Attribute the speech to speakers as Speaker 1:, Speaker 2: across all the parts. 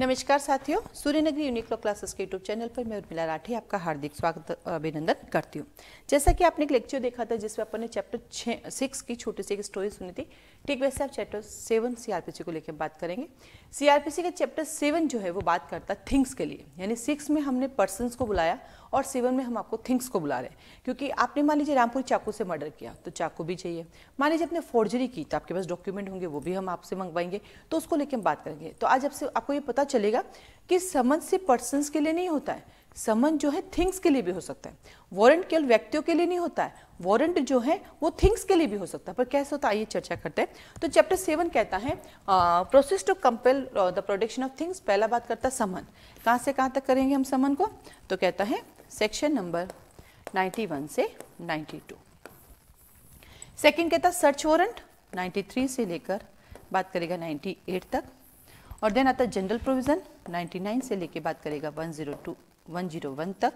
Speaker 1: नमस्कार साथियों Suryanagari unique law classes के यूट्यूब चैनल पर मैं उर्मिला राठी आपका हार्दिक स्वागत अभिनंदन करती हूँ जैसा कि आपने एक लेक्चर देखा था जिसमें अपन ने चैप्टर छः सिक्स की छोटी सी एक स्टोरी सुनी थी ठीक वैसे आप चैप्टर सेवन सीआरपीसी को लेकर बात करेंगे सीआरपीसी का चैप्टर सेवन जो है वो बात करता है थिंग्स के लिए यानी सिक्स में हमने पर्सन को बुलाया और सेवन में हम आपको थिंग्स को बुला रहे हैं क्योंकि आपने मान लीजिए रामपुर चाकू से मर्डर किया तो चाकू भी चाहिए मान लीजिए आपने फोर्जरी की तो आपके पास डॉक्यूमेंट होंगे वो भी हम आपसे मंगवाएंगे तो उसको लेकर हम बात करेंगे तो आज आपसे आपको ये पता चलेगा कि समझ से पर्सन के लिए नहीं होता है समन जो है थिंग्स के लिए भी हो सकता है वारंट केवल व्यक्तियों के लिए नहीं होता है वारंट जो है वो थिंग्स के लिए भी हो सकता है पर कैसे होता है आइए चर्चा करते हैं तो चैप्टर सेवन कहता है process to compel the production of things पहला बात करता है समन कहाँ से कहाँ तक करेंगे हम समन को तो कहता है सेक्शन नंबर वन से टू सेकेंड कहता है सर्च वारंट थ्री से लेकर बात करेगा एट तक और देन आता है जनरल प्रोविजन नाइन से लेकर बात करेगा 102 101 तक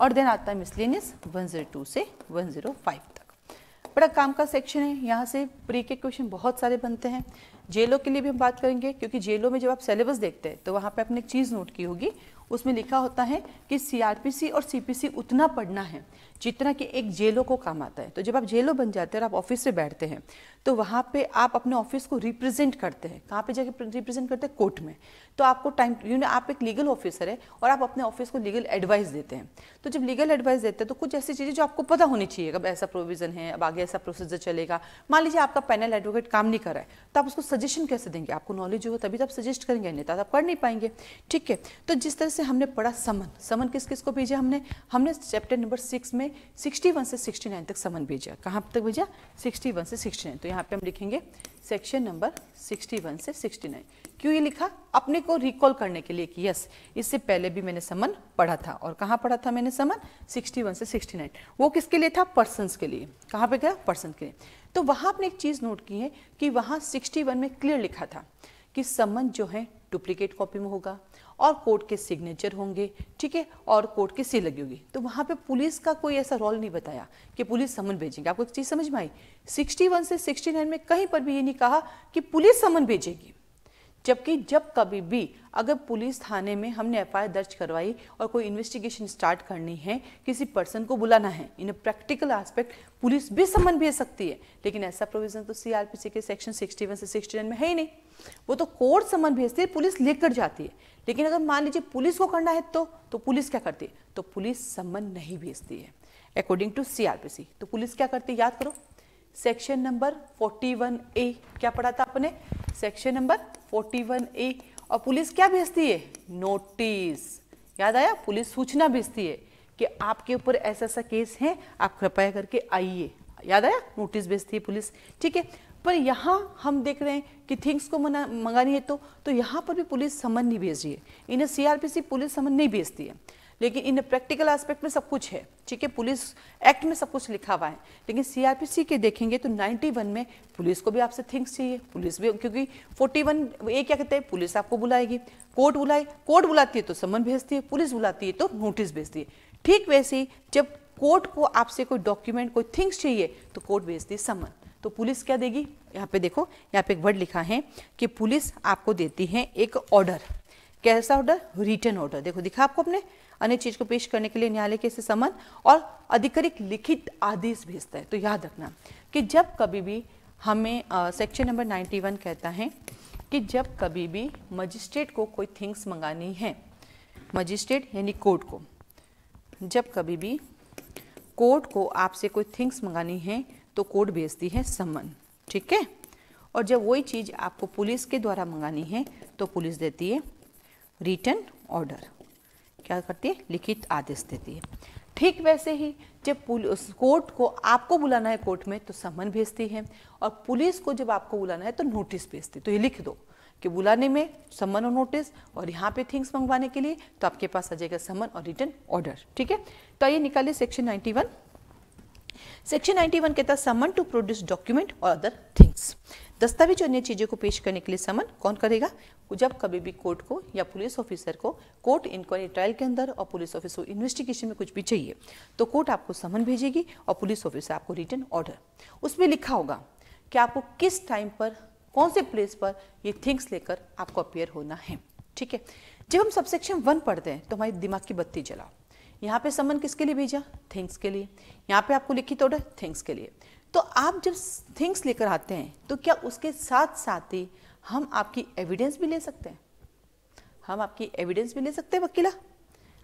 Speaker 1: और देन आता है मिसलेनियस 102 से 105 तक बड़ा काम का सेक्शन है यहाँ से प्री के क्वेश्चन बहुत सारे बनते हैं जेलो के लिए भी हम बात करेंगे क्योंकि जेलो में जब आप सिलेबस देखते हैं तो वहाँ पे आपने एक चीज़ नोट की होगी उसमें लिखा होता है कि सीआरपीसी और सीपीसी उतना पढ़ना है जितना कि एक जेलों को काम आता है तो जब आप जेलों बन जाते हैं और आप ऑफिस से बैठते हैं तो वहाँ पे आप अपने ऑफिस को रिप्रेजेंट करते हैं कहाँ पे जाके रिप्रेजेंट करते हैं कोर्ट में तो आपको टाइम यू आप एक लीगल ऑफिसर है और आप अपने ऑफिस को लीगल एडवाइस देते हैं तो जब लीगल एडवाइस देते हैं तो कुछ ऐसी चीज़ें जो आपको पता होनी चाहिए अब ऐसा प्रोविजन है अब आगे ऐसा प्रोसीजर चलेगा मान लीजिए आपका पैनल एडवोकेट काम नहीं कर रहा है तो आप उसको सजेशन कैसे देंगे आपको नॉलेज होगा तभी तो आप सजेस्ट करेंगे नहीं तो आप कर नहीं पाएंगे ठीक है तो जिस तरह से हमने पढ़ा समन समन किस किस को भेजा हमने हमने चैप्टर नंबर सिक्स में सिक्सटी वन से सिक्सटी नाइन तक समन भेजा कहाँ तक भेजा सिक्सटी वन से सिक्सटी नाइन तो यहाँ पे हम लिखेंगे सेक्शन नंबर सिक्सटी वन से सिक्सटी नाइन क्यों ये लिखा अपने को रिकॉल करने के लिए कि यस इससे पहले भी मैंने समन पढ़ा था और कहाँ पढ़ा था मैंने समन सिक्सटी से सिक्सटी वो किसके लिए था पर्सनस के लिए कहाँ पर गया पर्सन के लिए तो वहाँ आपने एक चीज़ नोट की है कि वहाँ सिक्सटी में क्लियर लिखा था कि समन जो है डुप्लीकेट कॉपी में होगा और कोर्ट के सिग्नेचर होंगे ठीक है और कोर्ट की सी लगी होगी तो वहाँ पे पुलिस का कोई ऐसा रोल नहीं बताया कि पुलिस समन भेजेंगे आपको एक चीज़ समझ में आई 61 से 69 में कहीं पर भी ये नहीं कहा कि पुलिस समन भेजेगी जबकि जब कभी भी अगर पुलिस थाने में हमने एफ दर्ज करवाई और कोई इन्वेस्टिगेशन स्टार्ट करनी है किसी पर्सन को बुलाना है इन प्रैक्टिकल एस्पेक्ट पुलिस भी समन भेज सकती है लेकिन ऐसा प्रोविजन तो सी के सेक्शन सिक्सटी से सिक्सटी में है ही नहीं वो तो कोर्ट समन भेजती है पुलिस लेकर जाती है लेकिन अगर मान लीजिए पुलिस को करना है तो तो पुलिस क्या करती है तो पुलिस समन नहीं भेजती है अकॉर्डिंग टू सीआरपीसी तो पुलिस क्या करती है याद करो सेक्शन नंबर 41 ए क्या पढ़ा था आपने सेक्शन नंबर 41 ए और पुलिस क्या भेजती है नोटिस याद आया पुलिस सूचना भेजती है कि आपके ऊपर ऐसा ऐसा केस है आप कृपया करके आइए याद आया नोटिस भेजती है पुलिस ठीक है पर यहाँ हम देख रहे हैं कि थिंग्स को मना मंगानी है तो, तो यहाँ पर भी पुलिस समन नहीं भेज रही है इन्हें सीआरपीसी पुलिस समन नहीं भेजती है लेकिन इन प्रैक्टिकल एस्पेक्ट में सब कुछ है ठीक है पुलिस एक्ट में सब कुछ लिखा हुआ है लेकिन सीआरपीसी के देखेंगे तो 91 में पुलिस को भी आपसे थिंग्स चाहिए पुलिस भी क्योंकि 41 ये क्या कहते हैं पुलिस आपको बुलाएगी कोर्ट बुलाए कोर्ट बुलाती है तो समन भेजती है पुलिस बुलाती है तो नोटिस भेजती है ठीक वैसे ही जब कोर्ट को आपसे कोई डॉक्यूमेंट कोई थिंग्स चाहिए तो कोर्ट भेजती है समन तो पुलिस क्या देगी यहाँ पे देखो यहाँ पे एक वर्ड लिखा है कि पुलिस आपको देती है एक ऑर्डर कैसा ऑर्डर रिटर्न ऑर्डर देखो दिखा आपको अपने अन्य चीज को पेश करने के लिए न्यायालय के से समन और आधिकारिक लिखित आदेश भेजता है तो याद रखना कि जब कभी भी हमें सेक्शन नंबर 91 कहता है कि जब कभी भी मजिस्ट्रेट को कोई थिंग्स मंगानी है मजिस्ट्रेट यानी कोर्ट को जब कभी भी कोर्ट को आपसे कोई थिंग्स मंगानी है तो कोर्ट भेजती है समन ठीक है और जब वही चीज़ आपको पुलिस के द्वारा मंगानी है तो पुलिस देती है रिटर्न ऑर्डर क्या करती है लिखित आदेश देती है ठीक वैसे ही जब पुलिस कोर्ट को आपको बुलाना है कोर्ट में तो समन भेजती है और पुलिस को जब आपको बुलाना है तो नोटिस भेजती है तो ये लिख दो कि बुलाने में समन और नोटिस और यहाँ पे थिंग्स मंगवाने के लिए तो आपके पास आ जाएगा समन और रिटर्न ऑर्डर ठीक है तो आइए निकालिए सेक्शन नाइन्टी सेक्शन 91 कहता है समन टू प्रोड्यूस डॉक्यूमेंट और अदर थिंग्स दस्तावेज अन्य चीज़ों को पेश करने के लिए समन कौन करेगा जब कभी भी कोर्ट को या पुलिस ऑफिसर को कोर्ट इंक्वायरी ट्रायल के अंदर और पुलिस ऑफिसर इन्वेस्टिगेशन में कुछ भी चाहिए तो कोर्ट आपको समन भेजेगी और पुलिस ऑफिसर आपको रिटर्न ऑर्डर उसमें लिखा होगा कि आपको किस टाइम पर कौन से प्लेस पर ये थिंग्स लेकर आपको अपेयर होना है ठीक है जब हम सबसेक्शन वन पढ़ते हैं तो हमारे दिमाग की बत्ती जलाओ यहाँ पे समन किसके लिए भेजा थिंग्स के लिए यहाँ पे आपको लिखित ऑर्डर थिंग्स के लिए तो आप जब थिंग्स लेकर आते हैं तो क्या उसके साथ साथ ही हम आपकी एविडेंस भी ले सकते हैं हम आपकी एविडेंस भी ले सकते हैं वकीला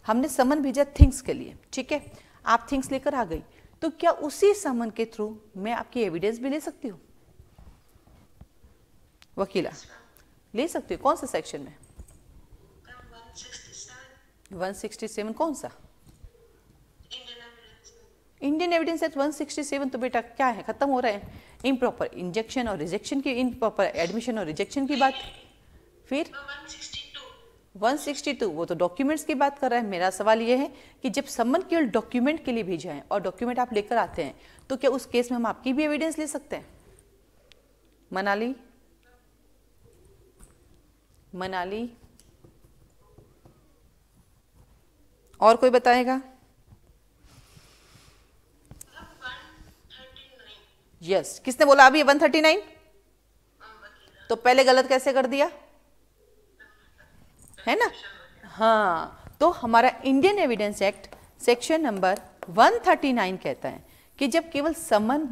Speaker 1: हमने समन भेजा थिंग्स के लिए ठीक है आप थिंग्स लेकर आ गई तो क्या उसी समन के थ्रू मैं आपकी एविडेंस भी ले सकती हूँ वकीला ले सकती हूँ कौन सा सेक्शन में 167 कौन सा इंडियन एविडेंस एक्ट 167 तो बेटा क्या है खत्म हो रहा है इम्प्रॉपर इंजेक्शन और रिजेक्शन की इम्प्रॉपर एडमिशन और रिजेक्शन की बात फिर 162 वो तो डॉक्यूमेंट्स की बात कर रहा है मेरा सवाल ये है कि जब समन केवल डॉक्यूमेंट के लिए भेजा है और डॉक्यूमेंट आप लेकर आते हैं तो क्या उस केस में हम आपकी भी एविडेंस ले सकते हैं मनाली मनाली और कोई बताएगा यस किसने बोला अभी वन थर्टी नाइन तो पहले गलत कैसे कर दिया है ना हाँ तो हमारा Indian evidence act section number 139 कहता है कि जब केवल समन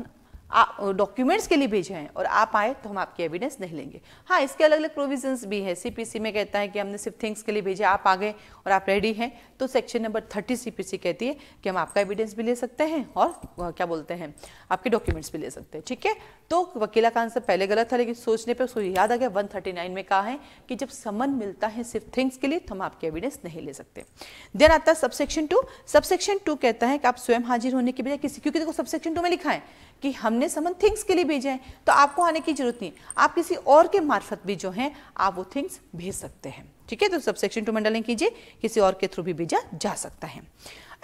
Speaker 1: डॉक्यूमेंट्स के लिए भेजे हैं और आप आए तो हम आपके एविडेंस नहीं लेंगे हाँ इसके अलग अलग प्रोविजंस भी हैं सीपीसी में कहता है कि हमने सिर्फ थिंग्स के लिए भेजे आप आ गए और आप रेडी हैं तो सेक्शन नंबर थर्टी सीपीसी कहती है कि हम आपका एविडेंस भी ले सकते हैं और क्या बोलते हैं आपके डॉक्यूमेंट्स भी ले सकते हैं ठीक है तो वकीला का आंसर पहले गलत था लेकिन सोचने पर उसको याद आ गया वन में कहा है कि जब समन मिलता है सिर्फ थिंग्स के लिए तो हम आपके एविडेंस नहीं ले सकते देन आता है सबसेक्शन टू सबसेक्शन टू कहता है कि आप स्वयं हाजिर होने के बजाय किसी क्योंकि देखो सबसेक्शन टू में लिखा है कि हमने हमने समन थिंग्स के लिए भेजे हैं तो आपको आने की जरूरत नहीं आप किसी और के मार्फत भी जो है आप वो थिंग्स भेज सकते हैं ठीक है तो सब सेक्शन टू मंडलिंग कीजिए किसी और के थ्रू भी भेजा जा सकता है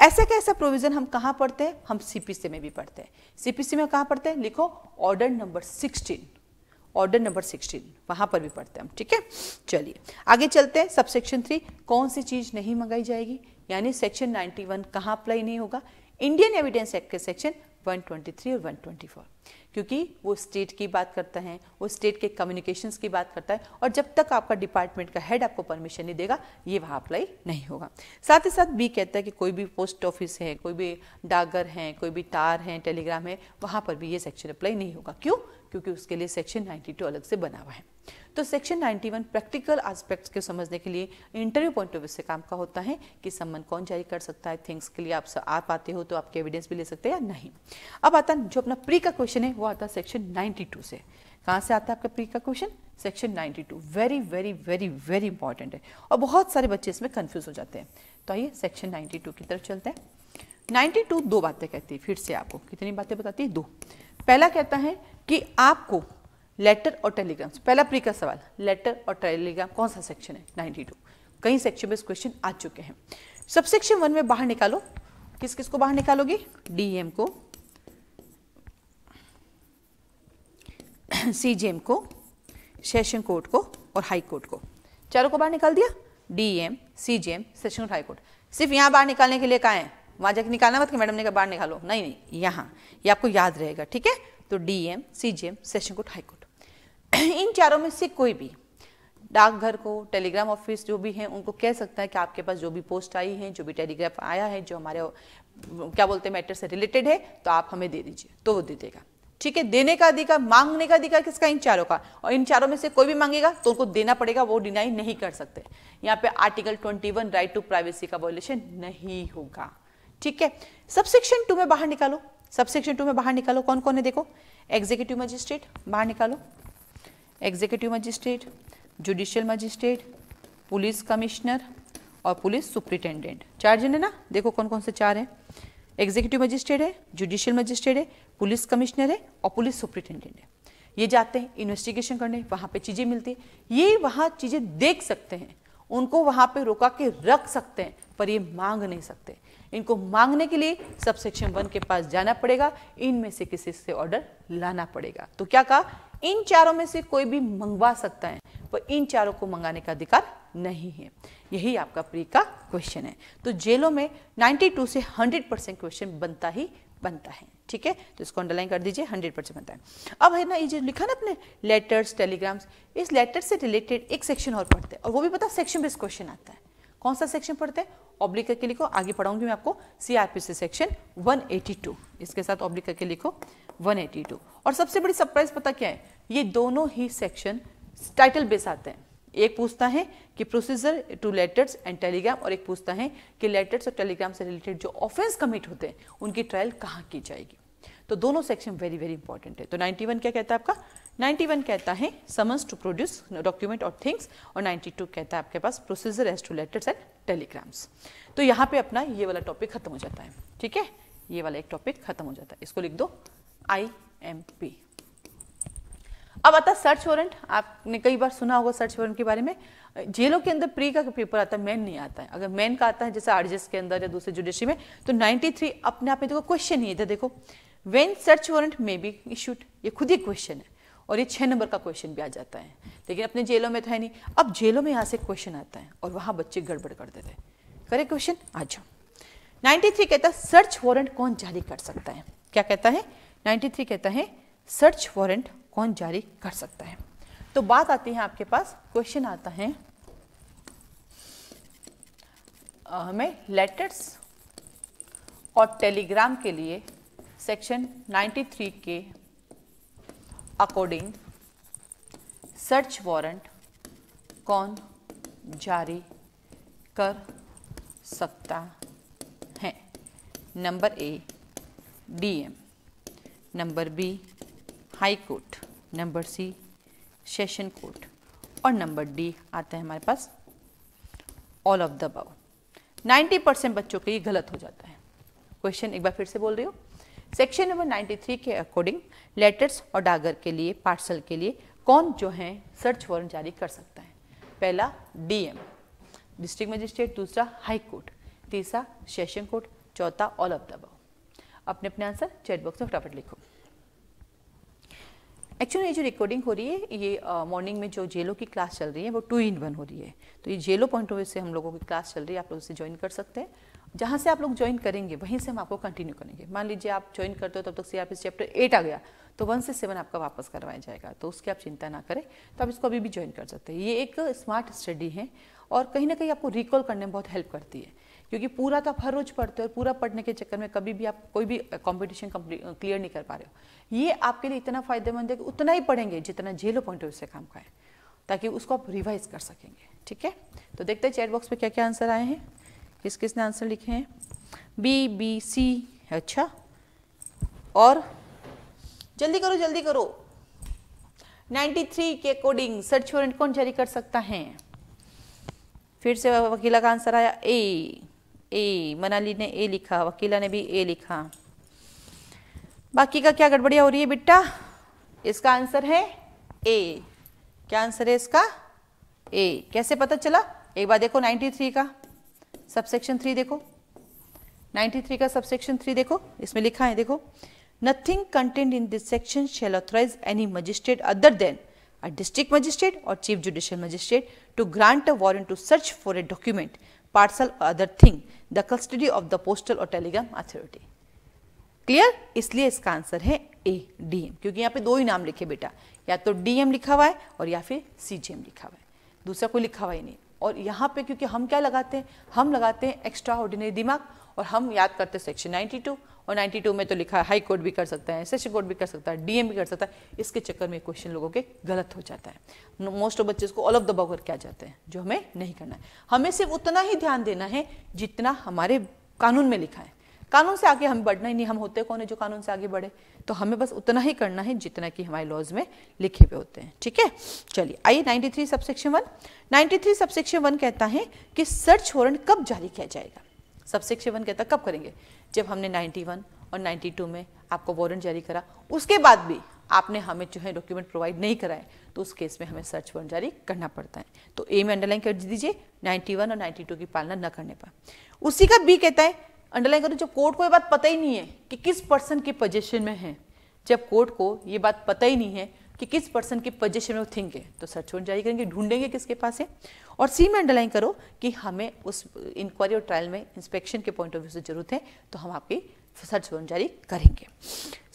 Speaker 1: ऐसा कैसा प्रोविजन हम कहाँ पढ़ते हैं हम सीपीसी में भी पढ़ते हैं सीपीसी में कहाँ पढ़ते हैं लिखो order number sixteen order number sixteen वहां पर भी पढ़ते हैं हम ठीक है चलिए आगे चलते हैं सब सेक्शन थ्री कौन सी चीज नहीं मंगाई जाएगी यानी सेक्शन नाइन्टी वन कहाँ अप्लाई नहीं होगा इंडियन एविडेंस एक्ट के सेक्शन 123 or 124. क्योंकि वो स्टेट की बात करता है वो स्टेट के कम्युनिकेशंस की बात करता है और जब तक आपका डिपार्टमेंट का हेड आपको परमिशन नहीं देगा ये वहाँ अप्लाई नहीं होगा साथ ही साथ बी कहता है कि कोई भी पोस्ट ऑफिस है कोई भी डाकघर है कोई भी तार है टेलीग्राम है वहाँ पर भी ये सेक्शन अप्लाई नहीं होगा क्यों क्योंकि उसके लिए सेक्शन 92 अलग से बना हुआ है तो सेक्शन 91 प्रैक्टिकल एस्पेक्ट्स के समझने के लिए इंटरव्यू पॉइंट ऑफ व्यू से काम का होता है कि सम्मान कौन जारी कर सकता है थिंग्स के लिए आप आ पाते हो तो आपके एविडेंस भी ले सकते हैं या नहीं अब आता जो अपना प्री का क्वेश्चन है वो आता है सेक्शन 92 से कहाँ से आता है आपका प्री का question section 92 very very very very important है और बहुत सारे बच्चे इसमें कन्फ्यूज हो जाते हैं तो आइए सेक्शन नाइन्टी की तरफ चलते हैं नाइन्टी दो बातें कहती है फिर से आपको कितनी बातें बताती है दो पहला कहता है कि आपको लेटर और टेलीग्राम पहला प्री का सवाल लेटर और टेलीग्राम कौन सा सेक्शन है 92 कई सेक्शन में इस क्वेश्चन आ चुके हैं सब सेक्शन वन में बाहर निकालो किस किस को बाहर निकालोगी डीएम को सी एम को सेशन कोर्ट को और हाई कोर्ट को चारों को बाहर निकाल दिया DM M session court high court सिर्फ यहाँ बाहर निकालने के लिए कहा है वहाँ जाके निकालना मत कि मैडम ने कहा बाहर निकालो नहीं नहीं यहाँ ये आपको याद रहेगा ठीक है तो DM M session court high court इन चारों में से कोई भी डाकघर को टेलीग्राम ऑफिस जो भी हैं उनको कह सकता है कि आपके पास जो भी पोस्ट आई है जो भी टेलीग्राफ आया है जो हमारे क्या बोलते हैं मैटर से रिलेटेड है तो आप हमें दे दीजिए तो वो दे देगा ठीक है देने का अधिकार मांगने का अधिकार किसका इन चारों का और इन चारों में से कोई भी मांगेगा तो उनको देना पड़ेगा वो डिनाई नहीं कर सकते यहाँ पे आर्टिकल 21 राइट टू प्राइवेसी का वॉयलेशन नहीं होगा ठीक है सबसेक्शन टू में बाहर निकालो सबसेक्शन टू में बाहर निकालो कौन कौन है देखो एग्जीक्यूटिव मजिस्ट्रेट बाहर निकालो executive magistrate judicial magistrate police commissioner और पुलिस सुप्रिंटेंडेंट चार जन है ना देखो कौन कौन से चार हैं एग्जीक्यूटिव मजिस्ट्रेट है जुडिशियल मजिस्ट्रेट है पुलिस कमिश्नर है और पुलिस सुप्रिंटेंडेंट है ये जाते हैं इन्वेस्टिगेशन करने वहाँ पे चीज़ें मिलती है ये वहाँ चीज़ें देख सकते हैं उनको वहाँ पे रोका के रख सकते हैं पर ये मांग नहीं सकते इनको मांगने के लिए सब सेक्शन वन के पास जाना पड़ेगा इनमें से किसी से ऑर्डर लाना पड़ेगा तो क्या कहा इन चारों में से कोई भी मंगवा सकता है पर इन चारों को मंगाने का अधिकार नहीं है यही आपका प्री का क्वेश्चन है तो जेलों में 92 से 100 परसेंट क्वेश्चन बनता ही बनता है ठीक है तो इसको अंडरलाइन कर दीजिए 100 परसेंट बनता है अब है ना ये जो लिखा ना अपने लेटर्स टेलीग्राम्स इस लेटर से रिलेटेड एक सेक्शन और पढ़ते हैं और वो भी पता सेक्शन बेस क्वेश्चन आता है कौन सा सेक्शन पढ़ते हैं ऑब्लिक के लिखो आगे पढ़ाऊंगी मैं आपको सीआरपी से सेक्शन 182 इसके साथ ऑब्लिक के लिखो 182 और सबसे बड़ी सरप्राइज पता क्या है ये दोनों ही सेक्शन टाइटल बेस आते हैं एक पूछता है कि procedure to letters and telegram और एक पूछता है कि लेटर्स और टेलीग्राम से रिलेटेड जो ऑफेंस कमिट होते हैं उनकी ट्रायल कहाँ की जाएगी तो दोनों सेक्शन वेरी वेरी इंपॉर्टेंट है तो 91 क्या कहता है आपका 91 कहता है समन्स टू प्रोड्यूस डॉक्यूमेंट और थिंग्स और 92 कहता है आपके पास procedure as to letters and telegrams तो यहाँ पे अपना ये वाला टॉपिक खत्म हो जाता है ठीक है ये वाला एक टॉपिक खत्म हो जाता है इसको लिख दो आई एम पी अब आता सर्च वारंट आपने कई बार सुना होगा सर्च वारंट के बारे में जेलों के अंदर प्री का पेपर आता है मेन नहीं आता है अगर मेन का आता है जैसे आरजेस के अंदर या दूसरे जुडिशरी में तो 93 अपने आप में देखो क्वेश्चन ही है देखो when search warrant may be issued ये खुद ही क्वेश्चन है और ये छह नंबर का क्वेश्चन भी आ जाता है लेकिन अपने जेलों में तो है नहीं अब जेलों में यहाँ से क्वेश्चन आता है और वहां बच्चे गड़बड़ कर देते हैं करे क्वेश्चन आ जाओ 93 कहता है सर्च वारंट कौन जारी कर सकता है क्या कहता है 93 कहता है सर्च वारंट कौन जारी कर सकता है तो बात आती है आपके पास क्वेश्चन आता है हमें लेटर्स और टेलीग्राम के लिए सेक्शन 93 के अकॉर्डिंग सर्च वारंट कौन जारी कर सकता है number A DM number B high court number C session court और नंबर डी आता है हमारे पास all of the above 90 percent बच्चों के ये गलत हो जाता है क्वेश्चन एक बार फिर से बोल रही हो सेक्शन नंबर 93 के अकॉर्डिंग लेटर्स और डागर के लिए पार्सल के लिए कौन जो है सर्च वारंट जारी कर सकता है पहला डीएम डिस्ट्रिक्ट मजिस्ट्रेट दूसरा हाई कोर्ट तीसरा सेशन कोर्ट चौथा ऑल ऑफ द अबाउ अपने अपने आंसर चैट बॉक्स में फटाफट लिखो एक्चुअली ये जो रिकॉर्डिंग हो रही है ये मॉर्निंग uh, में जो जेलो की क्लास चल रही है वो टू इन वन हो रही है तो ये जेलो पॉइंट ऑफ व्यू से हम लोगों की क्लास चल रही है आप लोग उसे ज्वाइन कर सकते हैं जहाँ से आप लोग ज्वाइन करेंगे वहीं से हम आपको कंटिन्यू करेंगे मान लीजिए आप ज्वाइन करते हो तब तक से आप इस चैप्टर एट आ गया तो वन से सेवन आपका वापस करवाया जाएगा तो उसकी आप चिंता ना करें तो आप इसको अभी भी ज्वाइन कर सकते हैं ये एक स्मार्ट स्टडी है और कहीं ना कहीं आपको रिकॉल करने में बहुत हेल्प करती है क्योंकि पूरा तो आप हर रोज पढ़ते हो और पूरा पढ़ने के चक्कर में कभी भी आप कोई भी कॉम्पिटिशन क्लियर नहीं कर पा रहे हो ये आपके लिए इतना फायदेमंद है कि उतना ही पढ़ेंगे जितना जेलो पॉइंट ऑफ से काम का है ताकि उसको आप रिवाइज कर सकेंगे ठीक है तो देखते हैं चैट बॉक्स में क्या क्या आंसर आए हैं किस किस ने आंसर लिखे हैं बी बी सी अच्छा और जल्दी करो जल्दी करो 93 के अकॉर्डिंग सर्च वारंट कौन जारी कर सकता है फिर से वकीला का आंसर आया ए ए मनाली ने ए लिखा वकीला ने भी ए लिखा बाकी का क्या गड़बड़िया हो रही है बिट्टा इसका आंसर है ए क्या आंसर है इसका ए कैसे पता चला एक बार देखो 93 का सबसेक्शन थ्री देखो 93 का सबसेक्शन थ्री देखो इसमें लिखा है देखो nothing contained in this section shall authorise any magistrate other than a district magistrate और chief judicial magistrate to grant a warrant to search for a document parcel other thing the custody of the postal और telegram authority clear इसलिए इसका answer है ए DM क्योंकि यहाँ पे दो ही नाम लिखे बेटा या तो डीएम लिखा हुआ है और या फिर सीजीएम लिखा हुआ है दूसरा कोई लिखा हुआ ही नहीं और यहाँ पे क्योंकि हम क्या लगाते हैं हम लगाते हैं एक्स्ट्रा ऑर्डिनरी दिमाग और हम याद करते हैं सेक्शन 92 और 92 में तो लिखा हाई कोर्ट भी कर सकता है सेशन कोर्ट भी कर सकता है डीएम भी कर सकता है इसके चक्कर में क्वेश्चन लोगों के गलत हो जाता है मोस्ट ऑफ बच्चे को ऑल ऑफ द बॉगर क्या जाते हैं जो हमें नहीं करना है हमें सिर्फ उतना ही ध्यान देना है जितना हमारे कानून में लिखा है कानून से आगे हम बढ़ना ही नहीं हम होते कौन है जो कानून से आगे बढ़े तो हमें बस उतना ही करना है जितना कि हमारे लॉज में लिखे हुए होते हैं ठीक है चलिए आइए 93 सबसेक्शन वन 93 सबसेक्शन वन कहता है कि सर्च वारंट कब जारी किया जाएगा सब सेक्शन कहता कब करेंगे जब हमने 91 और 92 में आपको वारंट जारी करा उसके बाद भी आपने हमें जो है डॉक्यूमेंट प्रोवाइड नहीं कराए तो उस केस में हमें सर्च वारंट जारी करना पड़ता है तो ए में अंडरलाइन कर दीजिए 91 और 92 की पालना न करने पर उसी का बी कहता है अंडरलाइन करो जब कोर्ट को यह बात पता ही नहीं है कि किस पर्सन के पोजिशन में है जब कोर्ट को ये बात पता ही नहीं है कि किस पर्सन की पोजिशन में थिंक है तो सर्च वर्ड जारी करेंगे ढूंढेंगे किसके पास है और सी में अंडरलाइन करो कि हमें उस इंक्वायरी और ट्रायल में इंस्पेक्शन के पॉइंट ऑफ व्यू से जरूरत है तो हम आपकी सर्च वर्ड जारी करेंगे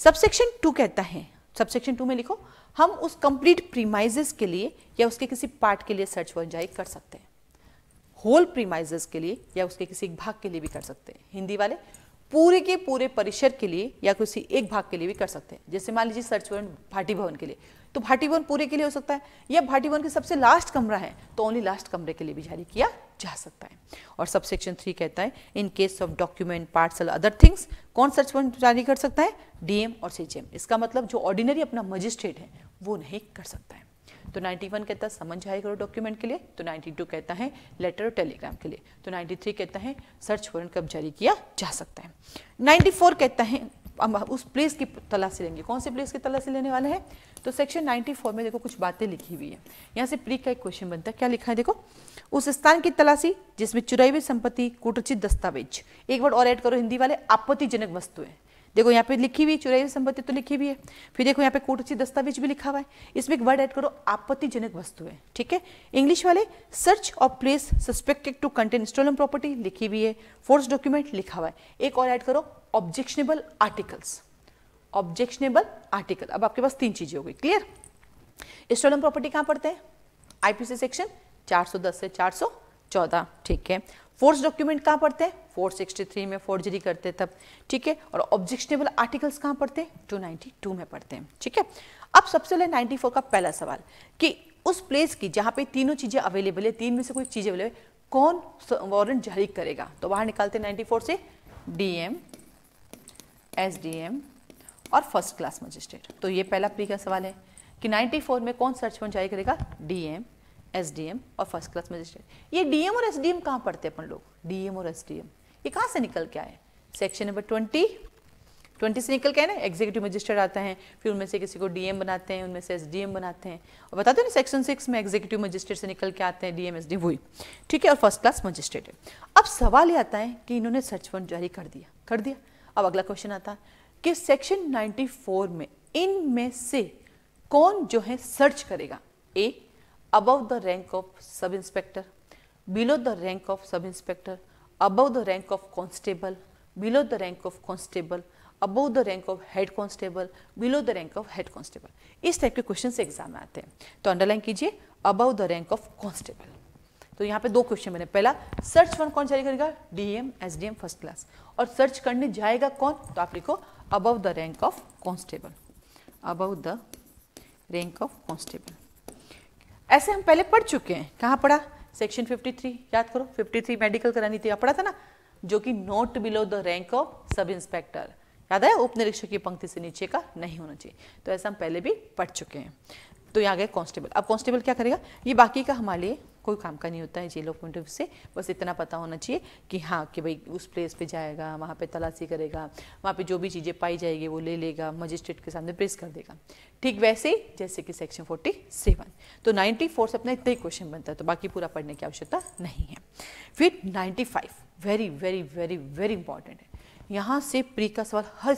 Speaker 1: सबसेक्शन टू कहता है सबसेक्शन टू में लिखो हम उस कंप्लीट प्रीमाइजेस के लिए या उसके किसी पार्ट के लिए सर्च वर्ड जारी कर सकते हैं होल प्रीमाइजेस के लिए या उसके किसी भाग के लिए भी कर सकते हैं हिंदी वाले पूरे के पूरे परिसर के लिए या किसी एक भाग के लिए भी कर सकते हैं जैसे मान लीजिए सर्च वर्ण भाटी भवन के लिए तो भाटी भवन पूरे के लिए हो सकता है या भाटी भवन के सबसे लास्ट कमरा है तो ओनली लास्ट कमरे के लिए भी जारी किया जा सकता है और सब सेक्शन थ्री कहता है in case of document parcel other things कौन सर्च वर्ण जारी कर सकता है डीएम और सीजीएम इसका मतलब जो ऑर्डिनरी अपना मजिस्ट्रेट है वो नहीं कर सकता है तो 91 कहता है समन जारी करो डॉक्यूमेंट के लिए तो 92 कहता है लेटर और टेलीग्राम के लिए तो 93 कहता है सर्च वारंट कब जारी किया जा सकता है 94 कहता है उस प्लेस की तलाशी लेंगे कौन से प्लेस की तलाशी लेने वाले हैं तो सेक्शन 94 में देखो कुछ बातें लिखी हुई है यहाँ से प्री का एक क्वेश्चन बनता है क्या लिखा है देखो उस स्थान की तलाशी जिसमें चुराई हुई संपत्ति कुटरचित दस्तावेज एक वर्ड और ऐड करो हिंदी वाले आपत्तिजनक वस्तुएं देखो यहाँ पे लिखी हुई चुराई संपत्ति तो लिखी हुई है फिर देखो यहाँ पे कोटची दस्तावेज भी लिखा हुआ है इसमें एक वर्ड ऐड करो आपत्तिजनक वस्तुएं ठीक है इंग्लिश वाले search of place suspected to contain stolen property लिखी हुई है फोर्स डॉक्यूमेंट लिखा हुआ है एक और ऐड करो ऑब्जेक्शनेबल आर्टिकल्स ऑब्जेक्शनेबल आर्टिकल अब आपके पास तीन चीजें हो गई क्लियर स्टोलन प्रॉपर्टी कहां पड़ते हैं आईपीसी सेक्शन चार से चार ठीक है फोर्स डॉक्यूमेंट कहाँ पढ़ते हैं फोर सिक्सटी थ्री में फोर्जरी करते तब ठीक है और ऑब्जेक्शनेबल आर्टिकल्स कहाँ पढ़ते हैं टू नाइनटी टू में पढ़ते हैं ठीक है अब सबसे पहले फोर का पहला सवाल कि उस प्लेस की जहाँ पे तीनों चीज़ें अवेलेबल है तीन में से कोई चीज़ अवेलेबल कौन वॉरेंट जारी करेगा तो बाहर निकालते हैं फोर से डीएम एम और फर्स्ट क्लास मजिस्ट्रेट तो ये पहला प्री का सवाल है कि 94 में कौन सर्च वॉरेंट जारी करेगा डीएम एसडीएम और फर्स्ट क्लास मजिस्ट्रेट ये डीएम और एसडीएम कहाँ पढ़ते हैं अपन लोग डीएम और एसडीएम ये कहाँ से निकल के आए सेक्शन नंबर ट्वेंटी ट्वेंटी से निकल के आए ना एग्जीक्यूटिव मजिस्ट्रेट आते हैं फिर उनमें से किसी को डीएम बनाते हैं उनमें से एसडीएम बनाते हैं और बताते हैं ना सेक्शन सिक्स में एग्जीक्यूटिव मजिस्ट्रेट से निकल के आते हैं डीएम एस डी वही ठीक है और फर्स्ट क्लास मजिस्ट्रेट है अब सवाल ये आता है कि इन्होंने सर्च फंड जारी कर दिया कर दिया अब अगला क्वेश्चन आता है कि सेक्शन फोर में इन में से कौन जो है सर्च करेगा a above the rank of sub inspector, below the rank of sub inspector, above the rank of constable, below the rank of constable, above the rank of head constable, below the rank of head constable. इस type के question exam में आते हैं तो underline कीजिए above the rank of constable. तो यहाँ पे दो क्वेश्चन मैंने पहला सर्च फंड कौन जारी करेगा डीएम एसडीएम फर्स्ट क्लास और सर्च करने जाएगा कौन तो आप लिखो above the rank of constable above the rank of constable ऐसे हम पहले पढ़ चुके हैं कहाँ पढ़ा सेक्शन 53 याद करो 53 मेडिकल करानी थी पढ़ा था ना जो कि not below the rank of sub inspector याद है उप निरीक्षक की पंक्ति से नीचे का नहीं होना चाहिए तो ऐसा हम पहले भी पढ़ चुके हैं तो यहाँ गए कॉन्स्टेबल अब कॉन्स्टेबल क्या करेगा ये बाकी का हमारे लिए कोई काम का नहीं होता है जेलों पॉइंट ऑफ व्यू से बस इतना पता होना चाहिए कि हाँ कि भाई उस प्लेस पे जाएगा वहाँ पे तलाशी करेगा वहाँ पे जो भी चीज़ें पाई जाएगी वो ले लेगा मजिस्ट्रेट के सामने प्रेस कर देगा ठीक वैसे ही जैसे कि सेक्शन फोर्टी सेवन तो नाइन्टी फोर से अपना इतना ही क्वेश्चन बनता है तो बाकी पूरा पढ़ने की आवश्यकता नहीं है फिर ninety five very very very very important है यहाँ से प्री का सवाल हर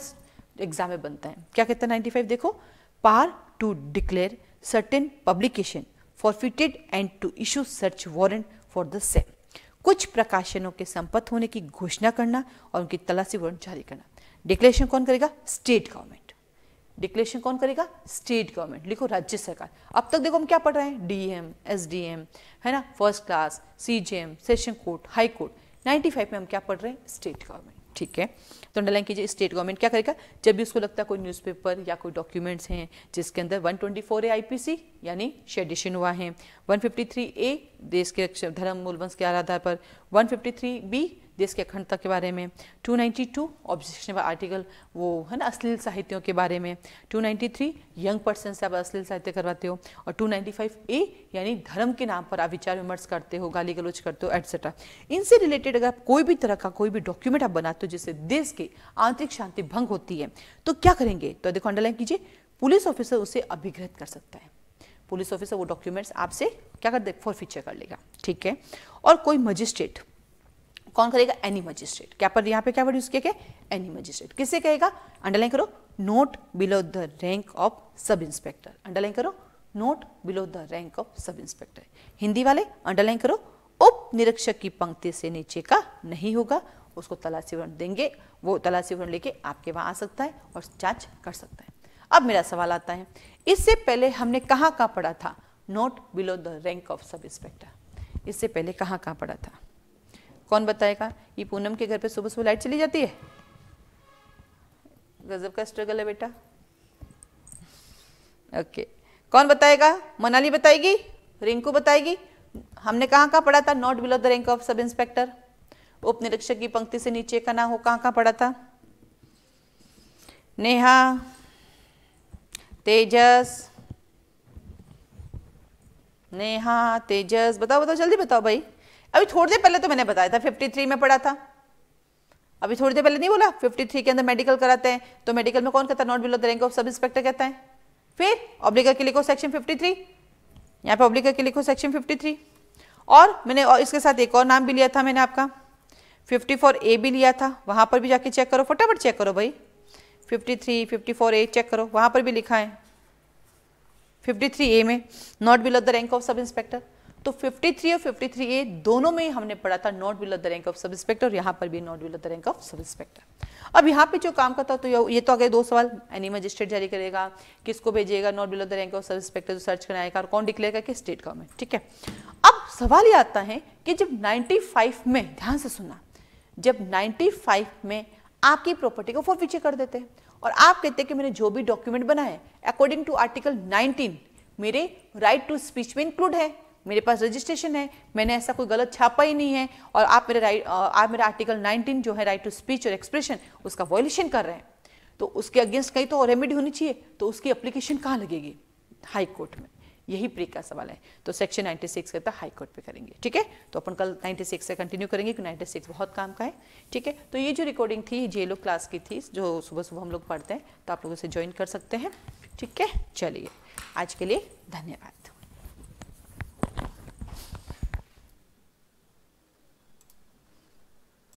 Speaker 1: एग्जाम में बनता है क्या कहता है नाइन्टी फाइव देखो power to declare certain publication forfeited and to issue search warrant for the same कुछ प्रकाशनों के संपत्त होने की घोषणा करना और उनकी तलाशी वारंट जारी करना डिक्लेरेशन कौन करेगा स्टेट गवर्नमेंट डिक्लेरेशन कौन करेगा स्टेट गवर्नमेंट लिखो राज्य सरकार अब तक देखो हम क्या पढ़ रहे हैं डीएम एसडीएम है ना first class CJM session court high court 95 में हम क्या पढ़ रहे हैं स्टेट गवर्नमेंट ठीक है तो अंडरलाइन कीजिए स्टेट गवर्नमेंट क्या करेगा जब भी उसको लगता है कोई न्यूज़पेपर या कोई डॉक्यूमेंट्स हैं जिसके अंदर 124 ए आईपीसी यानी शेडिशन हुआ है 153 ए देश के धर्म मूल वंश के आधार पर 153 बी देश की अखंडता के बारे में 292 नाइन्टी टू आर्टिकल वो है ना अश्लील साहित्यों के बारे में 293 यंग पर्सन से आप अश्लील साहित्य करवाते हो और 295 ए यानी धर्म के नाम पर आप विचार विमर्श करते हो गाली गलोच करते हो एटसेट्रा इनसे रिलेटेड अगर आप कोई भी तरह का कोई भी डॉक्यूमेंट आप बनाते हो जिससे देश की आंतरिक शांति भंग होती है तो क्या करेंगे तो देखो अंडरलाइन कीजिए पुलिस ऑफिसर उसे अभिग्रहित कर सकता है पुलिस ऑफिसर वो डॉक्यूमेंट्स आपसे क्या कर दे फॉरफीचर कर लेगा ठीक है और कोई मजिस्ट्रेट कौन करेगा एनी मजिस्ट्रेट क्या पर यहाँ पे क्या वर्ड यूज किया गया एनी मजिस्ट्रेट किससे कहेगा अंडरलाइन करो not below the rank of sub inspector underline करो not below the rank of sub inspector Hindi वाले अंडरलाइन करो उप निरीक्षक की पंक्ति से नीचे का नहीं होगा उसको तलाशी वारंट देंगे वो तलाशी वारंट लेके आपके वहां आ सकता है और जांच कर सकता है अब मेरा सवाल आता है इससे पहले हमने कहाँ कहाँ पढ़ा था not below the rank of sub inspector इससे पहले कहाँ कहाँ पढ़ा था कौन बताएगा ये पूनम के घर पे सुबह सुबह लाइट चली जाती है गजब का स्ट्रगल है बेटा ओके कौन बताएगा मनाली बताएगी रिंकू बताएगी हमने कहाँ कहाँ पढ़ा था not below the rank of sub inspector उप निरीक्षक की पंक्ति से नीचे का ना हो कहाँ कहाँ पढ़ा था नेहा तेजस नेहा तेजस बताओ बताओ जल्दी बताओ भाई अभी थोड़ी देर पहले तो मैंने बताया था 53 में पढ़ा था अभी थोड़ी देर पहले नहीं बोला 53 के अंदर मेडिकल कराते हैं तो मेडिकल में कौन कहता है not below the rank of sub inspector कहता है फिर ऑब्लिका के लिखो सेक्शन 53 यहाँ पे ऑब्लिका के लिखो सेक्शन 53 और मैंने और इसके साथ एक और नाम भी लिया था मैंने आपका फिफ्टी ए भी लिया था वहाँ पर भी जाके चेक करो फटाफट चेक करो भाई 53, 54A चेक करो वहाँ पर भी लिखा है 53A में not below the rank of sub inspector तो 53 और 53A दोनों में हमने पढ़ा था not below the rank of sub inspector और यहाँ पर भी not below the rank of sub inspector अब यहाँ पे जो काम करता तो ये तो आ दो सवाल एनी मजिस्ट्रेट जारी करेगा किसको भेजेगा not below the rank of sub inspector जो सर्च कराएगा आएगा और कौन डिक्लेयर करके स्टेट गवर्नमेंट ठीक है अब सवाल ये आता है कि जब 95 में ध्यान से सुना जब 95 में आपकी प्रॉपर्टी को फॉरफीचर कर देते हैं और आप कहते हैं कि मैंने जो भी डॉक्यूमेंट बनाए अकॉर्डिंग टू आर्टिकल 19 मेरे राइट टू स्पीच में इंक्लूड है मेरे पास रजिस्ट्रेशन है मैंने ऐसा कोई गलत छापा ही नहीं है और आप मेरे राइट आप मेरा आर्टिकल 19 जो है राइट टू स्पीच और एक्सप्रेशन उसका वॉयलेशन कर रहे हैं तो उसके अगेंस्ट कहीं तो रेमेडी होनी चाहिए तो उसकी अप्लीकेशन कहाँ लगेगी हाई कोर्ट में यही प्री का सवाल है तो सेक्शन 96 करता हाई कोर्ट पे करेंगे ठीक है तो अपन कल 96 से कंटिन्यू करेंगे क्योंकि 96 बहुत काम का है ठीक है तो ये जो रिकॉर्डिंग थी जे लोग क्लास की थी जो सुबह सुबह हम लोग पढ़ते हैं तो आप लोग उसे ज्वाइन कर सकते हैं ठीक है चलिए आज के लिए धन्यवाद